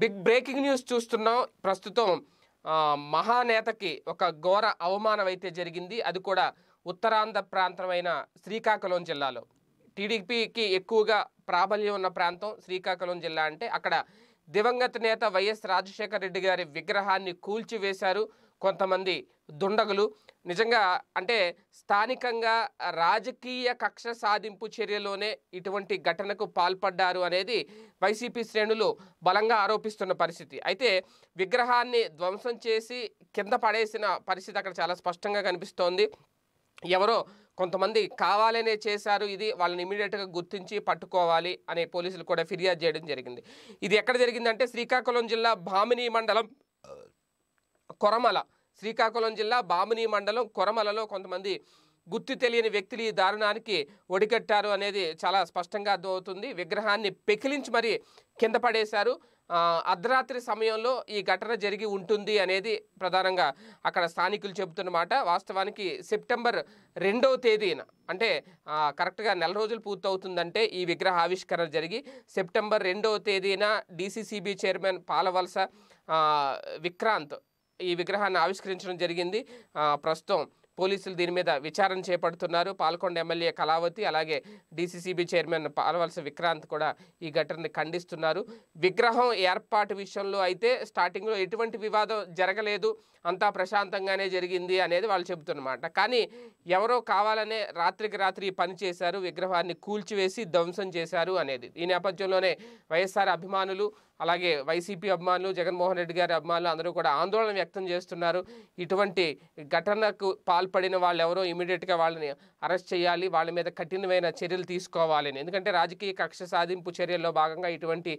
big breaking news చూస్తున్నాం ప్రస్తుతం మహానేతకి ఒక ఘోర అవమానం అయితే జరిగింది అది కూడా ఉత్తరాంధ్ర ప్రాంతమైన శ్రీకాకుళం జిల్లాలో టీడీపీకి ఎక్కువగా ప్రాబల్యం ఉన్న ప్రాంతం శ్రీకాకుళం జిల్లా అంటే అక్కడ దివంగత నేత వైఎస్ రాజశేఖర రెడ్డి గారి విగ్రహాన్ని కూల్చివేశారు కొంతమంది దుండగులు నిజంగా అంటే స్థానికంగా రాజకీయ కక్ష సాధింపు చర్యలోనే ఇటువంటి ఘటనకు పాల్పడ్డారు అనేది వైసీపీ శ్రేణులు బలంగా ఆరోపిస్తున్న పరిస్థితి అయితే విగ్రహాన్ని ధ్వంసం చేసి కింద పడేసిన పరిస్థితి అక్కడ చాలా స్పష్టంగా కనిపిస్తోంది ఎవరో కొంతమంది కావాలనే చేశారు ఇది వాళ్ళని ఇమీడియట్గా గుర్తించి పట్టుకోవాలి అనే పోలీసులు కూడా ఫిర్యాదు చేయడం జరిగింది ఇది ఎక్కడ జరిగిందంటే శ్రీకాకుళం జిల్లా భామిని మండలం కొరమల శ్రీకాకుళం జిల్లా బామిని మండలం కొరమలలో కొంతమంది గుర్తు తెలియని వ్యక్తులు ఈ దారుణానికి ఒడిగట్టారు అనేది చాలా స్పష్టంగా అర్థమవుతుంది విగ్రహాన్ని పెకిలించి మరి కింద పడేశారు అర్ధరాత్రి సమయంలో ఈ ఘటన జరిగి ఉంటుంది అనేది ప్రధానంగా అక్కడ స్థానికులు చెబుతున్నమాట వాస్తవానికి సెప్టెంబర్ రెండవ తేదీన అంటే కరెక్ట్గా నెల రోజులు పూర్తవుతుందంటే ఈ విగ్రహ ఆవిష్కరణ జరిగి సెప్టెంబర్ రెండవ తేదీన డీసీసీబీ చైర్మన్ పాలవలస విక్రాంత్ ఈ విగ్రహాన్ని ఆవిష్కరించడం జరిగింది ప్రస్తుతం పోలీసులు దీని మీద విచారణ చేపడుతున్నారు పాల్కొండ ఎమ్మెల్యే కళావతి అలాగే డీసీసీబీ చైర్మన్ పాలవలస విక్రాంత్ కూడా ఈ ఘటనని ఖండిస్తున్నారు విగ్రహం ఏర్పాటు విషయంలో అయితే స్టార్టింగ్లో ఎటువంటి వివాదం జరగలేదు అంతా ప్రశాంతంగానే జరిగింది అనేది వాళ్ళు చెబుతున్నమాట కానీ ఎవరో కావాలనే రాత్రికి రాత్రి పని చేశారు విగ్రహాన్ని కూల్చివేసి ధ్వంసం చేశారు అనేది ఈ నేపథ్యంలోనే వైఎస్ఆర్ అభిమానులు అలాగే వైసీపీ అభిమానులు జగన్మోహన్ రెడ్డి గారి అభిమానులు అందరూ కూడా ఆందోళన వ్యక్తం చేస్తున్నారు ఇటువంటి ఘటనకు పాల్పడిన వాళ్ళు ఎవరో ఇమీడియట్గా వాళ్ళని అరెస్ట్ చేయాలి వాళ్ళ మీద కఠినమైన చర్యలు తీసుకోవాలని ఎందుకంటే రాజకీయ కక్ష సాధింపు చర్యల్లో భాగంగా ఇటువంటి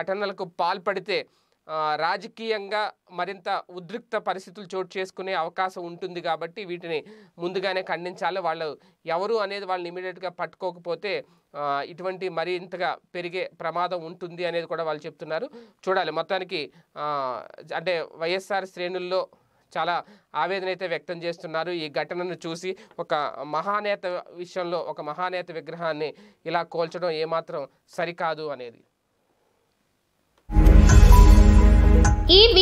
ఘటనలకు పాల్పడితే రాజకీయంగా మరింత ఉద్రిక్త పరిస్థితులు చోటు చేసుకునే అవకాశం ఉంటుంది కాబట్టి వీటిని ముందుగానే ఖండించాలి వాళ్ళు ఎవరు అనేది వాళ్ళని ఇమీడియట్గా పట్టుకోకపోతే ఇటువంటి మరింతగా పెరిగే ప్రమాదం ఉంటుంది అనేది కూడా వాళ్ళు చెప్తున్నారు చూడాలి మొత్తానికి అంటే వైఎస్ఆర్ శ్రేణుల్లో చాలా ఆవేదన అయితే వ్యక్తం చేస్తున్నారు ఈ ఘటనను చూసి ఒక మహానేత విషయంలో ఒక మహానేత విగ్రహాన్ని ఇలా కోల్చడం ఏమాత్రం సరికాదు అనేది